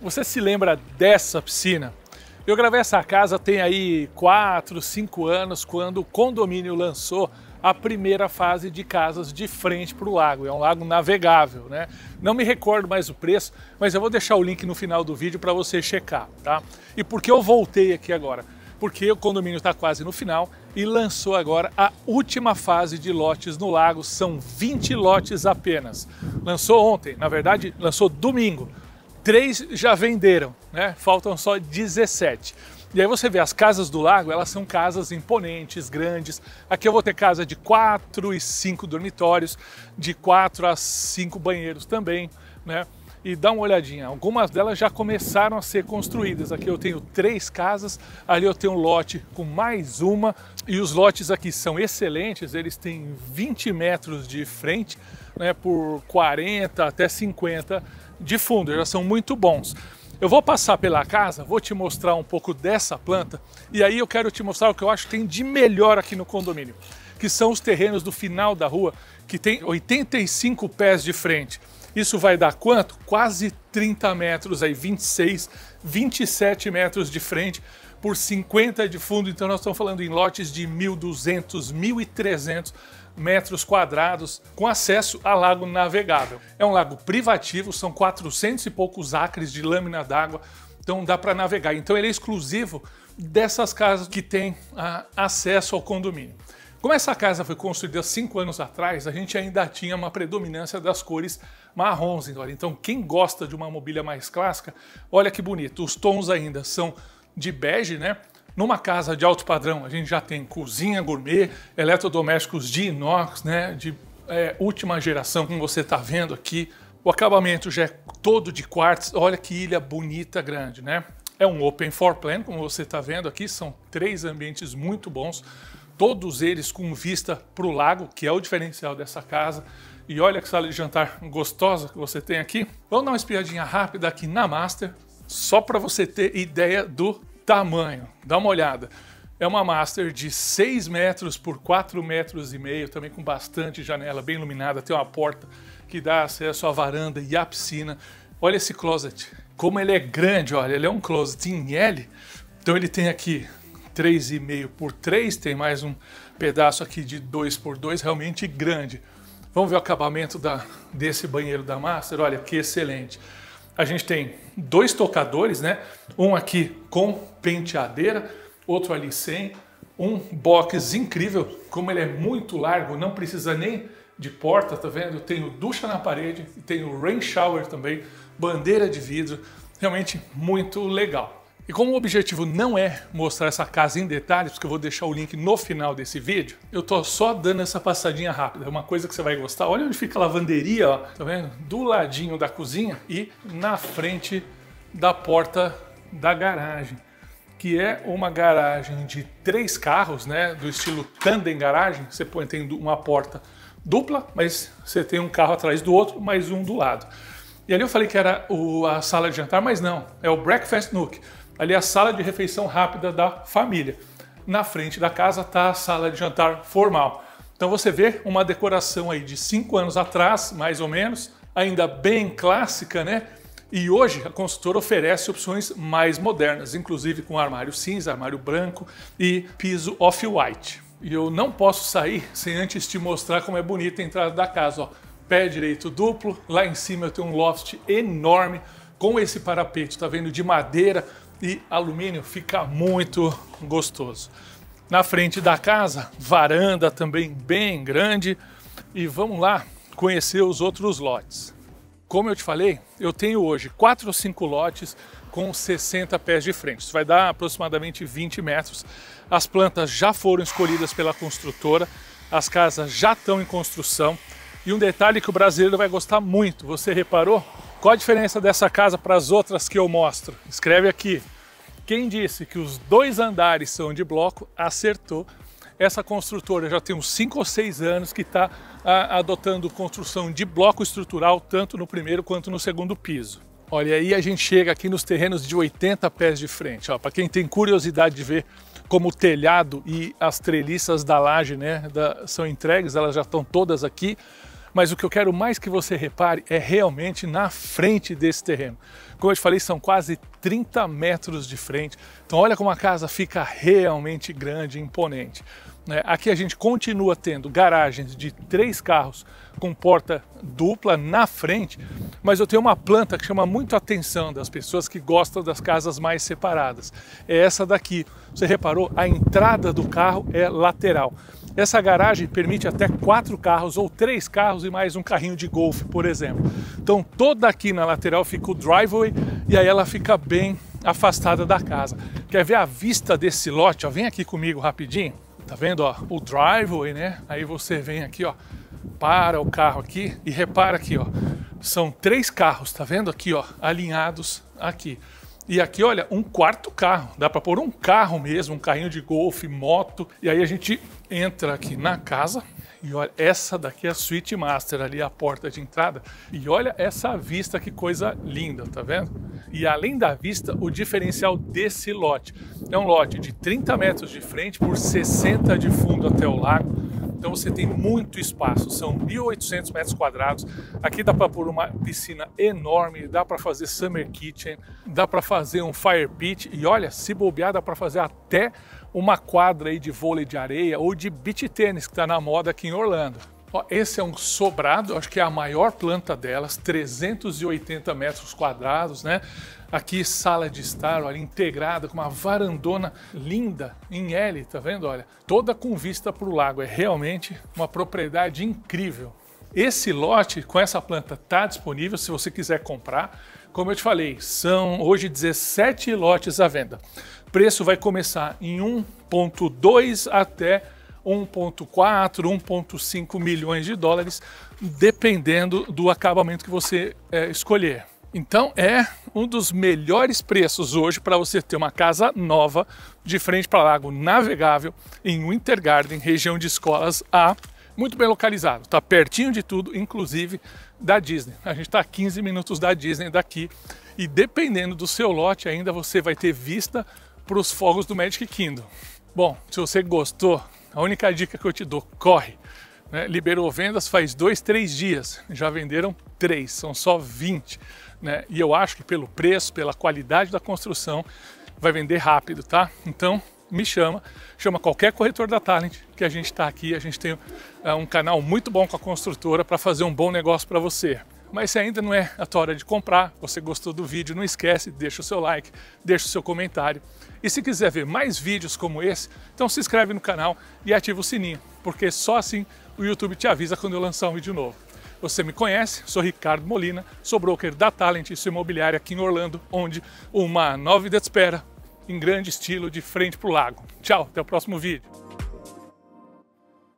Você se lembra dessa piscina? Eu gravei essa casa tem aí 4, 5 anos, quando o condomínio lançou a primeira fase de casas de frente para o lago. É um lago navegável, né? Não me recordo mais o preço, mas eu vou deixar o link no final do vídeo para você checar, tá? E por que eu voltei aqui agora? Porque o condomínio está quase no final e lançou agora a última fase de lotes no lago. São 20 lotes apenas. Lançou ontem, na verdade, lançou domingo três já venderam, né? Faltam só 17. E aí você vê, as casas do lago, elas são casas imponentes, grandes. Aqui eu vou ter casa de quatro e cinco dormitórios, de quatro a cinco banheiros também, né? E dá uma olhadinha, algumas delas já começaram a ser construídas. Aqui eu tenho três casas, ali eu tenho um lote com mais uma. E os lotes aqui são excelentes, eles têm 20 metros de frente, né, por 40 até 50 de fundo, já são muito bons. Eu vou passar pela casa, vou te mostrar um pouco dessa planta e aí eu quero te mostrar o que eu acho que tem de melhor aqui no condomínio, que são os terrenos do final da rua, que tem 85 pés de frente. Isso vai dar quanto? Quase 30 metros, aí 26, 27 metros de frente por 50 de fundo, então nós estamos falando em lotes de 1.200, 1.300 metros quadrados com acesso a lago navegável. É um lago privativo, são 400 e poucos acres de lâmina d'água, então dá para navegar. Então ele é exclusivo dessas casas que têm ah, acesso ao condomínio. Como essa casa foi construída cinco anos atrás, a gente ainda tinha uma predominância das cores marrons. Então, então quem gosta de uma mobília mais clássica, olha que bonito. Os tons ainda são de bege, né? Numa casa de alto padrão, a gente já tem cozinha gourmet, eletrodomésticos de inox, né? De é, última geração, como você está vendo aqui. O acabamento já é todo de quartos. Olha que ilha bonita, grande, né? É um open floor plan, como você está vendo aqui. São três ambientes muito bons, todos eles com vista para o lago, que é o diferencial dessa casa. E olha que sala de jantar gostosa que você tem aqui. Vamos dar uma espiadinha rápida aqui na Master, só para você ter ideia do tamanho. Dá uma olhada. É uma Master de 6 metros por 4 metros e meio, também com bastante janela, bem iluminada, tem uma porta que dá acesso à varanda e à piscina. Olha esse closet, como ele é grande, olha, ele é um closet em L. Então ele tem aqui 3,5 por 3, tem mais um pedaço aqui de 2 por 2, realmente grande. Vamos ver o acabamento da, desse banheiro da Master, olha que excelente a gente tem dois tocadores, né? Um aqui com penteadeira, outro ali sem. Um box incrível, como ele é muito largo, não precisa nem de porta, tá vendo? Tenho ducha na parede, tenho rain shower também, bandeira de vidro, realmente muito legal. E como o objetivo não é mostrar essa casa em detalhes, porque eu vou deixar o link no final desse vídeo, eu tô só dando essa passadinha rápida. É uma coisa que você vai gostar. Olha onde fica a lavanderia, ó, tá vendo? Do ladinho da cozinha e na frente da porta da garagem, que é uma garagem de três carros, né? Do estilo tandem garagem. Você põe tem uma porta dupla, mas você tem um carro atrás do outro, mais um do lado. E ali eu falei que era o, a sala de jantar, mas não, é o breakfast nook ali a sala de refeição rápida da família. Na frente da casa está a sala de jantar formal. Então você vê uma decoração aí de cinco anos atrás, mais ou menos, ainda bem clássica, né? E hoje a consultora oferece opções mais modernas, inclusive com armário cinza, armário branco e piso off-white. E eu não posso sair sem antes te mostrar como é bonita a entrada da casa. Ó. Pé direito duplo, lá em cima eu tenho um loft enorme com esse parapeito, tá vendo? De madeira, e alumínio, fica muito gostoso. Na frente da casa, varanda também bem grande e vamos lá conhecer os outros lotes. Como eu te falei, eu tenho hoje quatro ou cinco lotes com 60 pés de frente. Isso vai dar aproximadamente 20 metros. As plantas já foram escolhidas pela construtora, as casas já estão em construção. E um detalhe que o brasileiro vai gostar muito, você reparou? Qual a diferença dessa casa para as outras que eu mostro? Escreve aqui. Quem disse que os dois andares são de bloco acertou. Essa construtora já tem uns 5 ou 6 anos que está adotando construção de bloco estrutural, tanto no primeiro quanto no segundo piso. Olha, aí a gente chega aqui nos terrenos de 80 pés de frente. Para quem tem curiosidade de ver como o telhado e as treliças da laje né, da, são entregues, elas já estão todas aqui. Mas o que eu quero mais que você repare é realmente na frente desse terreno. Como eu te falei, são quase 30 metros de frente. Então olha como a casa fica realmente grande e imponente. Né? Aqui a gente continua tendo garagens de três carros com porta dupla na frente, mas eu tenho uma planta que chama muito a atenção das pessoas que gostam das casas mais separadas. É essa daqui. Você reparou? A entrada do carro é lateral. Essa garagem permite até quatro carros ou três carros e mais um carrinho de golfe, por exemplo. Então toda aqui na lateral fica o driveway e aí ela fica bem afastada da casa. Quer ver a vista desse lote? Ó, vem aqui comigo rapidinho. Tá vendo, ó, o driveway, né? Aí você vem aqui, ó, para o carro aqui e repara aqui, ó. São três carros, tá vendo aqui, ó, alinhados aqui. E aqui, olha, um quarto carro. Dá para pôr um carro mesmo, um carrinho de golfe, moto. E aí a gente entra aqui na casa. E olha, essa daqui é a suíte master ali, é a porta de entrada. E olha essa vista, que coisa linda, tá vendo? E além da vista, o diferencial desse lote. É um lote de 30 metros de frente por 60 de fundo até o lago. Então você tem muito espaço, são 1.800 metros quadrados. Aqui dá para pôr uma piscina enorme, dá para fazer summer kitchen, dá para fazer um fire pit e olha, se bobear dá para fazer até uma quadra aí de vôlei de areia ou de beach tênis que está na moda aqui em Orlando. Ó, esse é um sobrado, acho que é a maior planta delas, 380 metros quadrados, né? Aqui sala de estar, olha, integrada com uma varandona linda em L, tá vendo? Olha, toda com vista para o lago, é realmente uma propriedade incrível. Esse lote com essa planta está disponível se você quiser comprar. Como eu te falei, são hoje 17 lotes à venda. Preço vai começar em 1.2 até 1,4, 1,5 milhões de dólares, dependendo do acabamento que você é, escolher. Então é um dos melhores preços hoje para você ter uma casa nova de frente para lago navegável em Garden, região de escolas A, muito bem localizado, está pertinho de tudo, inclusive da Disney. A gente está a 15 minutos da Disney daqui e dependendo do seu lote ainda você vai ter vista para os fogos do Magic Kingdom. Bom, se você gostou a única dica que eu te dou, corre. Né? Liberou vendas faz dois, três dias, já venderam três, são só 20. Né? E eu acho que pelo preço, pela qualidade da construção, vai vender rápido, tá? Então me chama, chama qualquer corretor da Talent, que a gente está aqui, a gente tem é, um canal muito bom com a construtora para fazer um bom negócio para você. Mas se ainda não é a tua hora de comprar, você gostou do vídeo, não esquece, deixa o seu like, deixa o seu comentário. E se quiser ver mais vídeos como esse, então se inscreve no canal e ativa o sininho, porque só assim o YouTube te avisa quando eu lançar um vídeo novo. Você me conhece, sou Ricardo Molina, sou broker da Talent e sua imobiliária aqui em Orlando, onde uma nova vida espera em grande estilo de frente para o lago. Tchau, até o próximo vídeo.